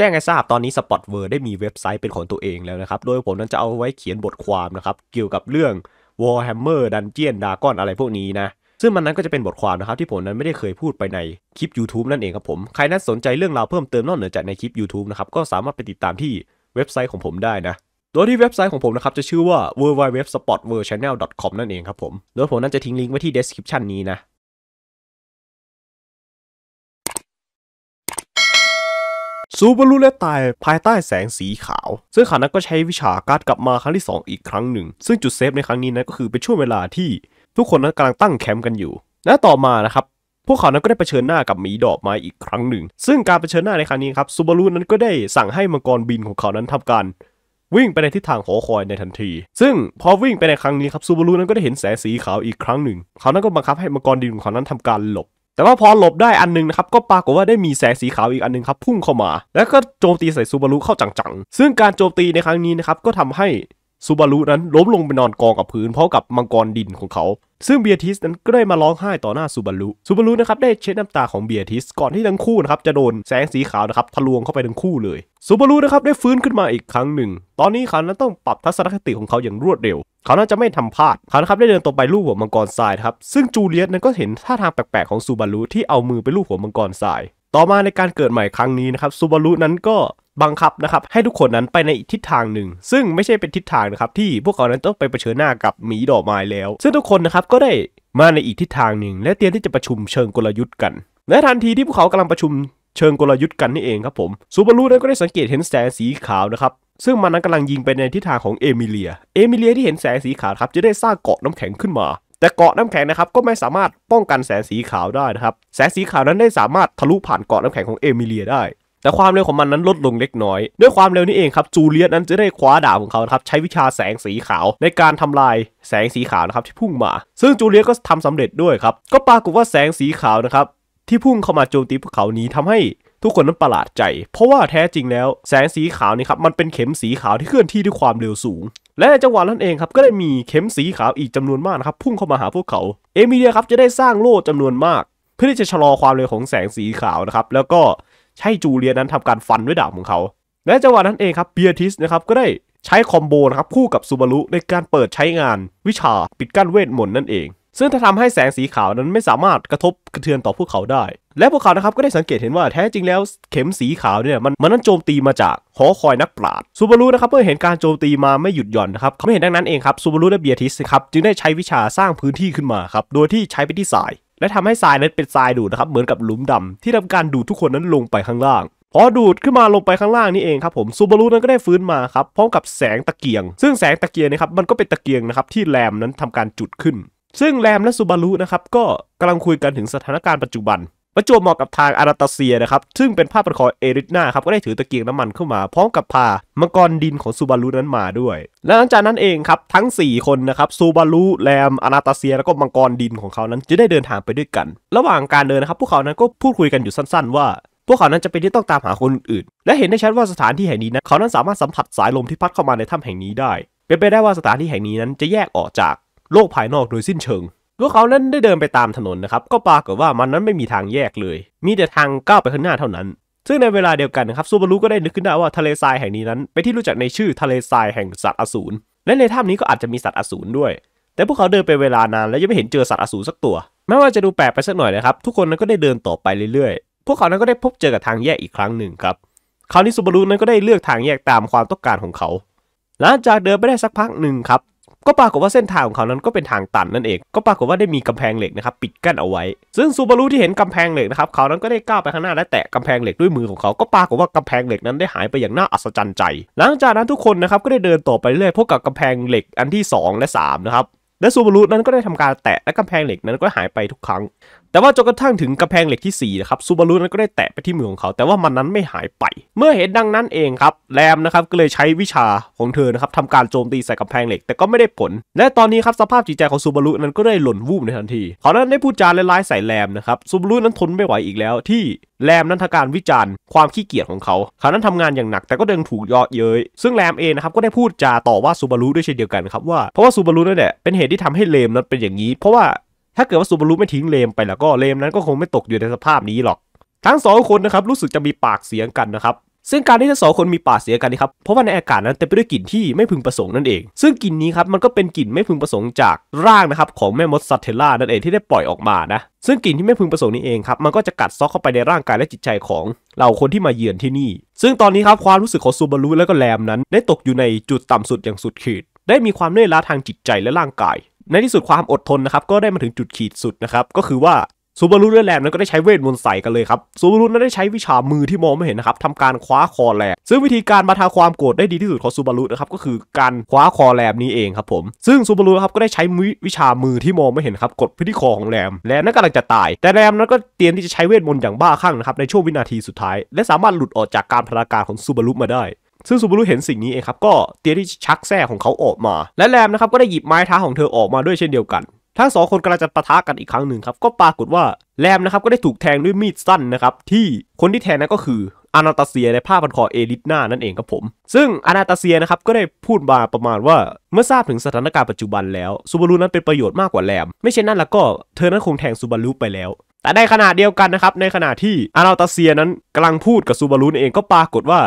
แจ้งให้ทราบ ตอนนี้ Spot w o r d ได้มีเว็บไซต์เป็นของตัวเองแล้วนะครับ โดยผมนั้นจะเอาไว้เขียนบทความนะครับเกี่ยวกับเรื่อง Warhammer Dungeon Dragon อะไรพวกนี้นะ ซึ่งมันนั้นก็จะเป็นบทความนะครับที่ผมนั้นไม่ได้เคยพูดไปในคลิป YouTube นั่นเองครับผม ใครนั้นสนใจเรื่องราวเพิ่มเติมนอกเหนือจากในคลิป YouTube นะครับก็สามารถไปติดตามที่เว็บไซต์ของผมได้นะโดยที่เว็บไซต์ของผมนะครับจะชื่อว่า w w w s p o t w o r l d c h a n n e l c o m นั่นเองครับผมโดยผมนั้นจะทิ้งลิงก์ไว้ที่ description นี้นะซูบารุและตายภายใต้แสงสีขาว ซึ่งขานั้นก็ใช้วิชาการกลับมาครั้งที่ 2 อีกครั้งหนึ่ง ซึ่งจุดเซฟในครั้งนี้นั้นก็คือเป็นช่วงเวลาที่ ทุกคนนั้นกำลังตั้งแคมป์กันอยู่และต่อมานะครับพวกเขานั้นก็ได้เผชิญหน้ากับหมีดอกไม้อีกครั้งหนึ่ง ซึ่งการเผชิญหน้าในครั้งนี้ครับซูบารุนั้นก็ได้สั่งให้มังกรบินของเขานั้นทำการวิ่งไปในทิศทางหอคอยในทันที ซึ่งพอวิ่งไปในครั้งนี้ครับซูบารุนั้นก็ได้เห็นแสงสีขาวอีกครั้งหนึ่งเขานั้นก็บังคับให้มังกรดินของเขานั้นทำการหลบแต่ว่าพอหลบได้อันนึงนะครับ ก็ปรากฏว่าได้มีแสงสีขาวอีกอันนึงครับ พุ่งเข้ามา แล้วก็โจมตีใส่ซูบารุเข้าจังๆ ซึ่งการโจมตีในครั้งนี้นะครับ ก็ทำให้ซูบารุนั้นล้มลงไปนอนกองกับพื้นพร้อมกับมังกรดินของเขา ซึ่งเบียทิสนั้นก็ได้มาร้องไห้ต่อหน้าซูบารุซูบารุนะครับได้เช็ดน้ำตาของเบียทิสก่อนที่ทั้งคู่นะครับจะโดนแสงสีขาวนะครับทะลวงเข้าไปทั้งคู่เลย ซูบารุนะครับได้ฟื้นขึ้นมาอีกครั้งหนึ่ง ตอนนี้เขานั้นต้องปรับทัศนคติของเขาอย่างรวดเร็ว เขาน่าจะไม่ทำพลาด เขานะครับได้เดินตัวไปลูบหัวมังกรทรายครับ ซึ่งจูเลียสนั้นก็เห็นท่าทางแปลกๆของซูบารุที่เอามือไปลูบหัวมังกรทราย ต่อมาในการเกิดใหม่ครั้งนี้นะครับซูบารุนั้นก็บังคับนะครับ ให้ทุกคนนั้นไปในทิศทางหนึ่งซึ่งไม่ใช่เป็นทิศทางนะครับที่พวกเขานั้นต้องไปเผชิญหน้ากับหมีดอกไม้แล้ว ซึ่งทุกคนนะครับก็ได้มาในอีกทิศทางหนึ่งและเตรียมที่จะประชุมเชิงกลยุทธ์กัน และทันทีที่พวกเขากำลังประชุมเชิงกลยุทธ์กันนี่เองครับผมซูบารุนั้นก็ได้สังเกตเห็นแสงสีขาวนะครับซึ่งมันนั้นกำลังยิงไปในทิศทางของเอมิเลียเอมิเลียที่เห็นแสงสีขาวครับจะได้สร้างเกาะน้ำแข็งขึ้นมาแต่เกาะน้ำแข็งนะครับก็ไม่สามารถป้องกันแสงสีขาวได้นะครับแสงสีขาวนั้นได้สามารถทะลุผ่านเกาะน้ำแข็งของเอมิเลียได้แต่ความเร็วของมันนั้นลดลงเล็กน้อย ด้วยความเร็วนี้เองครับจูเลียตนั้นจะได้คว้าดาบของเขาครับใช้วิชาแสงสีขาวในการทำลายแสงสีขาวนะครับที่พุ่งมา ซึ่งจูเลียตก็ทำสำเร็จด้วยครับ ก็ปรากฏว่าแสงสีขาวนะครับที่พุ่งเข้ามาโจมตีพวกเขานี้ทำให้ทุกคนนั้นประหลาดใจ เพราะว่าแท้จริงแล้วแสงสีขาวนี่ครับ มันเป็นเข็มสีขาวที่เคลื่อนที่ด้วยความเร็วสูง และจังหวะนั้นเองครับก็ได้มีเข็มสีขาวอีกจำนวนมากนะครับพุ่งเข้ามาหาพวกเขาเอมิเลียครับจะได้สร้างโล่จำนวนมากเพื่อที่จะชะลอความเร็วของแสงสีขาวนะครับแล้วก็ใช่จูเลียนั้นทำการฟันด้วยดาบของเขา และจังหวะนั้นเองครับเบียทิสนะครับก็ได้ใช้คอมโบนะครับคู่กับซูบารุในการเปิดใช้งานวิชาปิดกั้นเวทมนต์นั่นเอง ซึ่งถ้าทำให้แสงสีขาวนั้นไม่สามารถกระทบกระเทือนต่อพวกเขาได้ และพวกเขานะครับก็ได้สังเกตเห็นว่าแท้จริงแล้วเข็มสีขาวเนี่ยมันมันนั้นโจมตีมาจากหอคอยนักปราดซูบารุนะครับเมื่อเห็นการโจมตีมาไม่หยุดหย่อนนะครับเขาไม่เห็นดังนั้นเองครับซูบารุและเบียทิสครับจึงได้ใช้วิชาสร้างพื้นที่ขึ้นมาครับโดยที่ใช้ไปที่สายและทำให้ทรายนั้นเป็นทรายดูดนะครับ เหมือนกับหลุมดำ ที่ทำการดูดทุกคนนั้นลงไปข้างล่าง พอดูดขึ้นมาลงไปข้างล่างนี่เองครับผมซูบารุนั้นก็ได้ฟื้นมาครับ พร้อมกับแสงตะเกียง ซึ่งแสงตะเกียง นะครับ มันก็เป็นตะเกียงนะครับที่แรมนั้นทำการจุดขึ้น ซึ่งแรมและซูบารุนะครับ ก็กำลังคุยกันถึงสถานการณ์ปัจจุบันประจวบเหมาะกับทางอาราตาเซียนะครับ ซึ่งเป็นภาพประคอเอริทนาครับ ก็ได้ถือตะเกียงน้ำมันเข้ามา พร้อมกับพามังกรดินของซูบารุนั้นมาด้วย และหลังจากนั้นเองครับทั้ง 4 คน นะครับซูบารุแรมอาราตาเซียแล้วก็มังกรดินของเขานั้น จะได้เดินทางไปด้วยกัน ระหว่างการเดินนะครับพวกเขานั้นก็พูดคุยกันอยู่สั้นๆ ว่า พวกเขานั้นจะเป็นที่ต้องตามหาคนอื่น และเห็นได้ชัดว่าสถานที่แห่งนี้นะเขานั้นสามารถสัมผัสสายลมที่พัดเข้ามาในถ้ำแห่งนี้ได้ เป็นไปได้ว่าสถานที่แห่งนี้นั้นจะแยกออกจากโลกภายนอกโดยสิ้นเชิงพวกเขานั้นได้เดินไปตามถนนนะครับก็ปรากฏว่ามันนั้นไม่มีทางแยกเลย มีแต่ทางก้าวไปข้างหน้าเท่านั้น ซึ่งในเวลาเดียวกันนะครับซูบารุก็ได้นึกขึ้นได้ว่าทะเลทรายแห่งนี้นั้นไปที่รู้จักในชื่อทะเลทรายแห่งสัตว์อสูรและในถ้ำนี้ก็อาจจะมีสัตว์อสูรด้วย แต่พวกเขาเดินไปเวลานานและยังไม่เห็นเจอสัตว์อสูรสักตัวแม้ว่าจะดูแปลกไปสักหน่อยนะครับทุกคนนั้นก็ได้เดินต่อไปเรื่อยๆ พวกเขานั้นก็ได้พบเจอกับทางแยกอีกครั้งหนึ่งครับคราวนี้ซูบารุนั้นก็ได้เลือกทางแยกตามความต้องการของเขา หลังจากเดินไปได้สักพักหนึ่งครับก็ปรากฏว่าเส้นทางของเขานั้นก็เป็นทางตันนั่นเอง ก็ปรากฏว่าได้มีกำแพงเหล็กนะครับปิดกั้นเอาไว้ ซึ่งซูบารุที่เห็นกำแพงเหล็กนะครับเขานั้นก็ได้ก้าวไปข้างหน้าและแตะกำแพงเหล็กด้วยมือของเขาก็ปรากฏว่า กำแพงเหล็กนั้นได้หายไปอย่างน่าอัศจรรย์ใจ หลังจากนั้นทุกคนนะครับก็ได้เดินต่อไปเรื่อยพบกับกำแพงเหล็กอันที่ 2 และ3นะครับและซูบารุนั้นก็ได้ทำการแตะและกำแพงเหล็กนั้นก็หายไปทุกครั้งแต่ว่าจนกระทั่งถึงกำแพงเหล็กที่4นะครับซูบารุนั้นก็ได้แตะไปที่มือของเขา แต่ว่ามันนั้นไม่หายไป เมื่อเห็นดังนั้นเองครับแรมนะครับก็เลยใช้วิชาของเธอนะครับทำการโจมตีใส่กำแพงเหล็ก แต่ก็ไม่ได้ผล และตอนนี้ครับสภาพจิตใจของซูบารุนั้นก็ได้หล่นวูบในทันทีเขานั้นได้พูดจาร้ายใส่แรมนะครับซูบารุนั้นทนไม่ไหวอีกแล้ว ที่แรมนั้นทำการวิจารณ์ ความขี้เกียจของเขาเขานั้นทำงานอย่างหนักแต่ก็ยังถูกยอเย้ยซึ่งแรมเองนะครับก็ได้พูดจาต่อว่าซูบารุด้วยเช่นเดียวกันครับว่าเพราะว่าซูบารุนั่นแหละเป็นเหตุที่ทำให้เลมนั้นเป็นอย่างนี้เพราะว่าถ้าเกิดว่าซูบารุไม่ทิ้งเลมไปแล้วก็เลมนั้นก็คงไม่ตกอยู่ในสภาพนี้หรอก ทั้งสองคนนะครับรู้สึกจะมีปากเสียงกันนะครับ ซึ่งการที่ทั้งสองคนมีปากเสียกันนี่ครับ เพราะว่าในอากาศนั้นเต็มไปด้วยกลิ่นที่ไม่พึงประสงค์นั่นเอง ซึ่งกลิ่นนี้ครับมันก็เป็นกลิ่นไม่พึงประสงค์จากร่างนะครับของแม่มดซัตเทล่านั่นเองที่ได้ปล่อยออกมานะ ซึ่งกลิ่นที่ไม่พึงประสงค์นี้เองครับมันก็จะกัดซอกเข้าไปในร่างกายและจิตใจของเราคนที่มาเยือนที่นี่ ซึ่งตอนนี้ครับความรู้สึกของซูบารุและก็แรมนั้น ได้ตกอยู่ในจุดต่ำสุดอย่างสุดขีดได้มีความเนื่อยล้าทางจิตใจและร่างกายในที่สุดความอดทนนะครับก็ได้มาถึงจุดขีดสุดนะครับก็คือว่าซูบารุเรือแลมนั้นก็ได้ใช้เวทมนต์ใส่กันเลยครับซูบารุนั้นได้ใช้วิชามือที่มองไม่เห็นนะครับทำการคว้าคอแลมซึ่งวิธีการบรรเทาความโกรธได้ดีที่สุดของซูบารุนะครับก็คือการคว้าคอแลมนี้เองครับผมซึ่งซูบารุครับก็ได้ใช้วิชามือที่มองไม่เห็นครับกดพื้นที่คอของแลมแลมนั้นกำลังจะตาย แต่แลมนั้นก็เตรียมที่จะใช้เวทมนต์อย่างบ้าคลั่งนะครับในช่วงวินาทีสุดท้ายและสามารถหลุดออกจากการพลาการของซูบารุมาได้ซึ่งซูบารุเห็นสิ่งนี้เองครับก็เตียที่ชักแส้ของเขาออกมา และแรมนะครับก็ได้หยิบไม้เท้าของเธอออกมาด้วยเช่นเดียวกันทั้งสองคนกำลังจะปะทะกันอีกครั้งหนึ่งครับก็ปรากฏว่าแรมนะครับก็ได้ถูกแทงด้วยมีดสั้นนะครับที่คนที่แทงนั้นก็คืออานาตาเซียในผ้าพันคอเอลิทนานั่นเองครับผม ซึ่งอานาตาเซียนะครับก็ได้พูดมาประมาณว่าเมื่อทราบถึงสถานการณ์ปัจจุบันแล้วซูบารุนั้นเป็นประโยชน์มากกว่าแรมไม่เช่นนั้นแล้วก็เธอนั้นคงแทงซูบารุไปแล้ว แต่ในขณะเดียวกันนะครับในขณะที่อานาตาเซียนั้นกำลังพูดกับซูบารุนเองก็ปรากฏว่า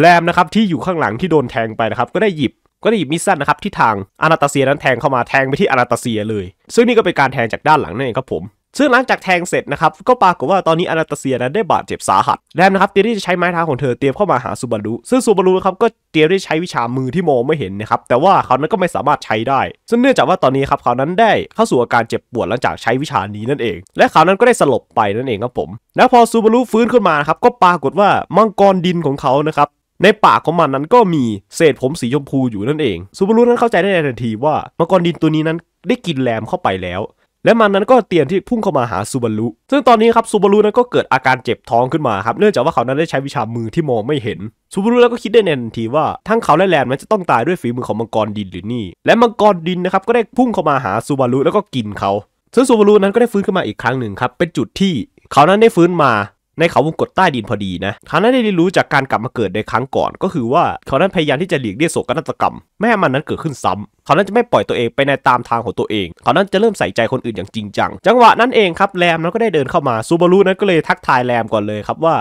แรมนะครับที่อยู่ข้างหลังที่โดนแทงไปนะครับก็ได้หยิบก็ได้หยิบมิสซันนะครับที่ทางอนาตาเซียนั้นแทงเข้ามาแทงไปที่อนาตาเซียเลย ซึ่งนี่ก็เป็นการแทงจากด้านหลังนั่นเองครับผมซึ่งหลังจากแทงเสร็จนะครับ ก็ปรากฏว่าตอนนี้อนาตาเซียนั้นได้บาดเจ็บสาหัสแรมนะครับเตียรี่จะใช้ไม้เท้าของเธอเตรียมเข้ามาหาซูบารุซึ่งซูบารุนะครับก็เตียที่ใช้วิชามือที่มองไม่เห็นนะครับแต่ว่าเขานั้นก็ไม่สามารถใช้ได้ ซึ่งเนื่องจากว่าตอนนี้ครับเขานั้นได้เข้าสู่อาการเจ็บปวดหลังจากใช้วิชานี้นั่นเอง และเขานั้นก็ได้สลบไปนั่นเองครับผมแล้วพอซูบารุฟื้นขึ้นมาครับก็ปรากฏว่ามังกรดินของเขานะครับในปากของมันนั้นก็มีเศษผมสีชมพูอยู่นั่นเองซูบารุนั้นเข้าใจได้ในทันทีว่ามังกรดินตัวนี้นั้นได้กินแรมเข้าไปแล้วและมันนั้นก็เตรียมที่พุ่งเข้ามาหาซูบารุซึ่งตอนนี้ครับซูบารุนั้นก็เกิดอาการเจ็บท้องขึ้นมาครับเนื่องจากว่าเขานั้นได้ใช้วิชามือที่มองไม่เห็นซูบารุแล้วก็คิดได้ในทันทีว่าทั้งเขาและแรมนั้นจะต้องตายด้วยฝีมือของมังกรดินหรือนี่และมังกรดินนะครับ ก็ได้พุ่งเข้ามาหาซูบารุแล้วก็กินเขา ซึ่งซูบารุนั้นก็ได้ฟื้นขึ้นมาอีกครั้งหนึ่งครับเป็นจุดที่ เขานั้นได้ฟื้นมาในเขาวงกตใต้ดินพอดีนะเขานั้นได้เรียนรู้จากการกลับมาเกิดในครั้งก่อน ก็คือว่าเขานั้นพยายามที่จะหลีกเลี่ยงโศกนาฏกรรมแม่มันนั้นเกิดขึ้นซ้ำเขานั้นจะไม่ปล่อยตัวเองไปในตามทางของตัวเองเขานั้นจะเริ่มใส่ใจคนอื่นอย่างจริงจังจังหวะนั้นเองครับแรมนั้นก็ได้เดินเข้ามาซูบารุนั้นก็เลยทักทายแรมก่อนเลยครับว่า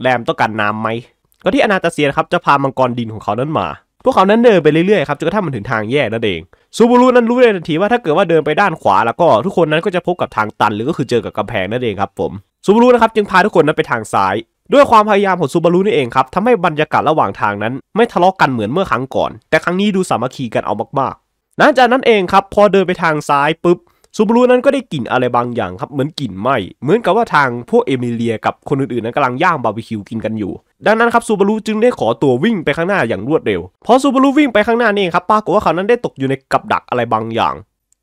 แรมต้องการน้ำไหมก็ที่อนาตาเซียนครับจะพามังกรดินของเขานั้นมา พวกเขานั้นเดินไปเรื่อยๆครับจนกระทั่งมันถึงทางแยกนั่นเองซูบารุนั้นรู้เลยทันทีว่าถ้าเกิดว่าเดินไปด้านขวาแล้วก็ทุกคนนั้นก็จะพบกับทางตันหรือก็คือเจอกับกำแพงนั่นเองครับผมซูบารุนะครับจึงพาทุกคนนั้นไปทางซ้าย ด้วยความพยายามของซูบารุนี่เองครับทำให้บรรยากาศระหว่างทางนั้น ไม่ทะเลาะกันเหมือนเมื่อครั้งก่อน แต่ครั้งนี้ดูสามัคคีกันเอามากๆหลังจากนั้นเองครับพอเดินไปทางซ้ายปุ๊บซูบารุนั้นก็ได้กลิ่นอะไรบางอย่างครับเหมือนกลิ่นไหม้เหมือนกับว่าทาง พวกเอมิเลียกับคนอื่นๆนั้นกำลังย่างบาร์บีคิวกินกันอยู่ ดังนั้นครับซูบารุจึงได้ขอตัววิ่งไปข้างหน้าอย่างรวดเร็วพอซูบารุวิ่งไปข้างหน้านี่ครับปรากฏว่าเขานั้นได้ตกอยู่ในกับดักอะไรบางอย่าง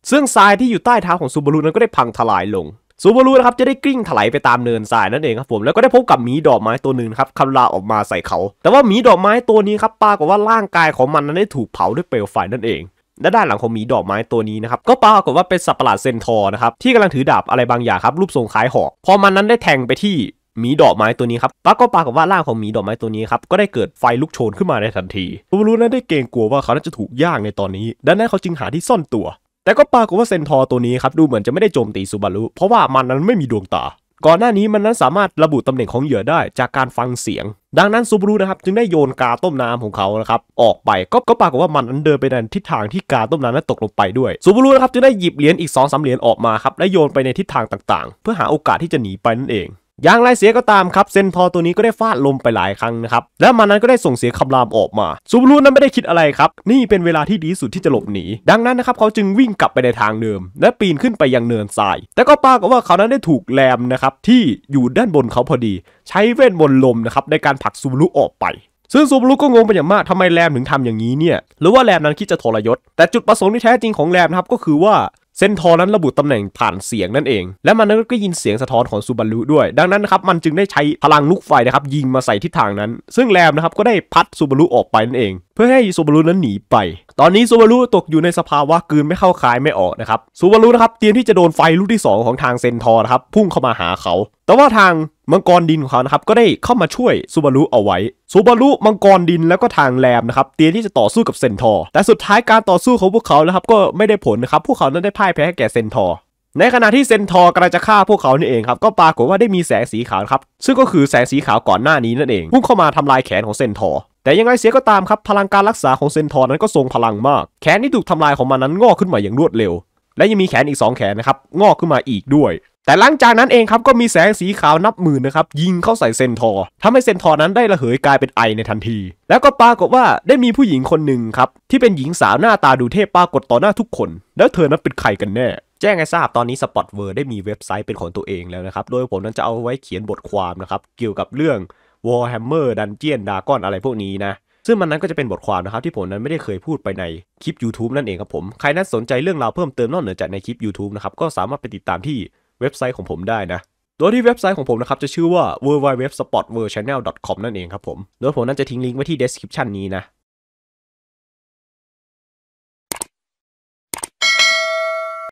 ซึ่งทรายที่อยู่ใต้เท้าของซูบารุนั้นก็ได้พังทลายลงซูบารูนะครับจะได้กลิ้งถลายไปตามเนินทรายนั่นเองครับผมแล้วก็ได้พบกับหมีดอกไม้ตัวหนึ่งครับคำลาออกมาใส่เขา แต่ว่าหมีดอกไม้ตัวนี้ครับปรากฏว่าร่างกายของมันนั้นได้ถูกเผาด้วยเปลวไฟนั่นเองและด้านหลังของหมีดอกไม้ตัวนี้นะครับก็ปรากฏว่าเป็นสัตว์ประหลาดเซนทอร์นะครับที่กำลังถือดาบอะไรบางอย่างครับรูปทรงคล้ายหอกพอมันนั้นได้แทงไปที่หมีดอกไม้ตัวนี้ครับปล้ก็ปรากฏว่าร่างของหมีดอกไม้ตัวนี้ครับก็ได้เกิดไฟลุกโชนขึ้นมาในทันทีซูรุนั้นได้เกรงกลัวว่าเขาจะถูกย่างในตอนนี้ดังนั้นเขาจึงหาที่ซ่อนตัวแต่ก็ปรากฏว่าเซนทอร์ตัวนี้ครับดูเหมือน จะไม่ได้โจมตีซูบารุ เพราะว่ามันนั้นไม่มีดวงตา ก่อนหน้านี้มันนั้นสามารถระบุตำแหน่งของเหยื่อได้จากการฟังเสียง ดังนั้นซูบารุนะครับจึงได้โยนกาต้มน้ำของเขานะครับออกไปก็ก็ปรากฏว่ามันนั้นเดินไปในทิศทางที่กาต้มน้ำนั้นตกลงไปด้วยซูบารุนะครับจึงได้หยิบเหรียญอีก2อสาเหรียญออกมาครับและโยนไปในทิศทางต่างๆ เพื่อหาโอกาสที่จะหนีไปนั่นเองอย่างไรเสียก็ตามครับเซนทอตัวนี้ก็ได้ฟาดลมไปหลายครั้งนะครับและมันนั้นก็ได้ส่งเสียงคำรามออกมาซูบารุนั้นไม่ได้คิดอะไรครับ นี่เป็นเวลาที่ดีสุดที่จะหลบหนี ดังนั้นนะครับเขาจึงวิ่งกลับไปในทางเดิม และปีนขึ้นไปยังเนินทราย แต่ก็ปรากฏว่าเขานั้นได้ถูกแรมนะครับที่อยู่ด้านบนเขาพอดี ใช้เวทนบนลมนะครับในการผลักซูบารุออกไปซึ่งซูบารุก็งงไปอย่างมากทำไมแรมถึงทำอย่างนี้เนี่ยหรือว่าแรมนั้นคิดจะทรยศ แต่จุดประสงค์ที่แท้จริงของแรมนะครับก็คือว่าเส้นทอนั้นระบุตำแหน่งผ่านเสียงนั่นเอง และมันนก็ยินเสียงสะท้อนของซูบารุด้วย ดังนั้นนะครับมันจึงได้ใช้พลังลูกไฟนะครับยิงมาใส่ทิศทางนั้น ซึ่งแรมนะครับก็ได้พัดซูบารุออกไปนั่นเองเพื่อให้ซูบารุนั้นหนีไป ตอนนี้ซูบารุตกอยู่ในสภาวะกืนไม่เข้าคายไม่ออกนะครับซูบารุนะครับเตรียมที่จะโดนไฟลูกที่ 2 ของทางเซนทอร์ครับพุ่งเข้ามาหาเขา แต่ว่าทางมังกรดินของเขานะครับก็ได้เข้ามาช่วยซูบารุเอาไว้ซูบารุมังกรดินแล้วก็ทางแรมนะครับเตรียมที่จะต่อสู้กับเซนทอร์ แต่สุดท้ายการต่อสู้ของพวกเขานะครับก็ไม่ได้ผลนะครับพวกเขานั้นได้พ่ายแพ้แก่เซนทอร์ ในขณะที่เซนทอร์กำลังจะฆ่าพวกเขานี่เองครับก็ปรากฏว่าได้มีแสงสีขาวครับซึ่งก็คือแสงสีขาวก่อนหน้านี้นั่นเองพุ่งเข้ามาทำลายแขนของเซนทอร์แต่ยังไงเสียก็ตามครับพลังการรักษาของเซนทอร์นั้นก็ทรงพลังมาก แขนที่ถูกทำลายของมันนั้นงอกขึ้นมาอย่างรวดเร็ว และยังมีแขนอีก 2 แขนนะครับงอกขึ้นมาอีกด้วย แต่หลังจากนั้นเองครับก็มีแสงสีขาวนับหมื่นนะครับยิงเข้าใส่เซนทอร์ทำให้เซนทอร์นั้นได้ระเหยกลายเป็นไอในทันที แล้วก็ปรากฏว่าได้มีผู้หญิงคนหนึ่งครับที่เป็นหญิงสาวหน้าตาดูเทพปรากฏต่อหน้าทุกคน แล้วเธอนั้นเป็นใครกันแน่แจ้งให้ทราบตอนนี้สปอตเวิร์ได้มีเว็บไซต์เป็นของตัวเองแล้วนะครับโดยผมนั้นจะเอาไว้เขียนบทความนะครับเกี่ยวกับเรื่องอ a r แฮมเมอร์ดันเจียนดากอนอะไรพวกนี้นะ ซึ่งมันนั้นก็จะเป็นบทความนะครับ ที่ผมนั้นไม่ได้เคยพูดไปในคลิป YouTube นั่นเองครับผม ใครนั้นสนใจเรื่องราวเพิ่มเติมนอกเหนือจากในคลิป YouTube นะครับก็สามารถไปติดตามที่เว็บไซต์ของผมได้นะโดยที่เว็บไซต์ของผมนะครับจะชื่อว่า w w w s p o r t w o r l d c h a n n e l c o m นั่นเองครับผม โดยผมนั้นจะทิ้งลิงก์ไว้ที่ description นี้นะ